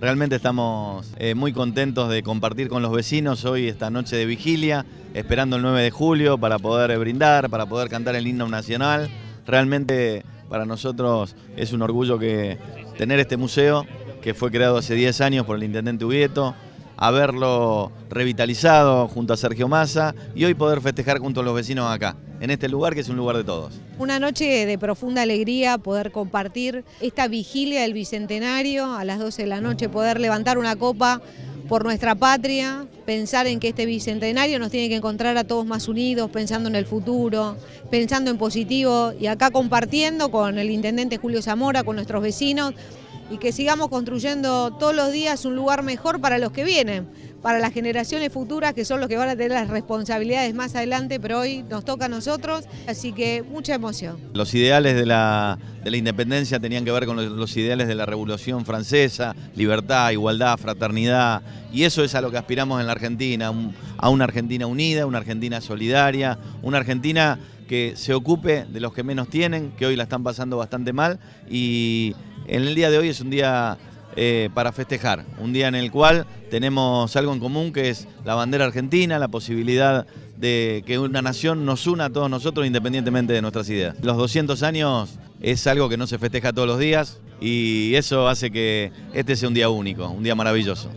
Realmente estamos eh, muy contentos de compartir con los vecinos hoy esta noche de vigilia, esperando el 9 de julio para poder brindar, para poder cantar el himno nacional. Realmente para nosotros es un orgullo que tener este museo que fue creado hace 10 años por el intendente Ubieto, haberlo revitalizado junto a Sergio Massa y hoy poder festejar junto a los vecinos acá, en este lugar que es un lugar de todos. Una noche de profunda alegría poder compartir esta vigilia del Bicentenario a las 12 de la noche, poder levantar una copa por nuestra patria, pensar en que este bicentenario nos tiene que encontrar a todos más unidos, pensando en el futuro, pensando en positivo y acá compartiendo con el intendente Julio Zamora, con nuestros vecinos y que sigamos construyendo todos los días un lugar mejor para los que vienen, para las generaciones futuras que son los que van a tener las responsabilidades más adelante, pero hoy nos toca a nosotros, así que mucha emoción. Los ideales de la, independencia tenían que ver con los, los, ideales de la Revolución Francesa, libertad, igualdad, fraternidad, y eso es a lo que aspiramos en la Argentina, a una Argentina unida, una Argentina solidaria, una Argentina que se ocupe de los que menos tienen, que hoy la están pasando bastante mal. Y en el día de hoy es un día eh, para festejar, un día en el cual tenemos algo en común que es la bandera argentina, la posibilidad de que una nación nos una a todos nosotros independientemente de nuestras ideas. Los 200 años es algo que no se festeja todos los días y eso hace que este sea un día único, un día maravilloso.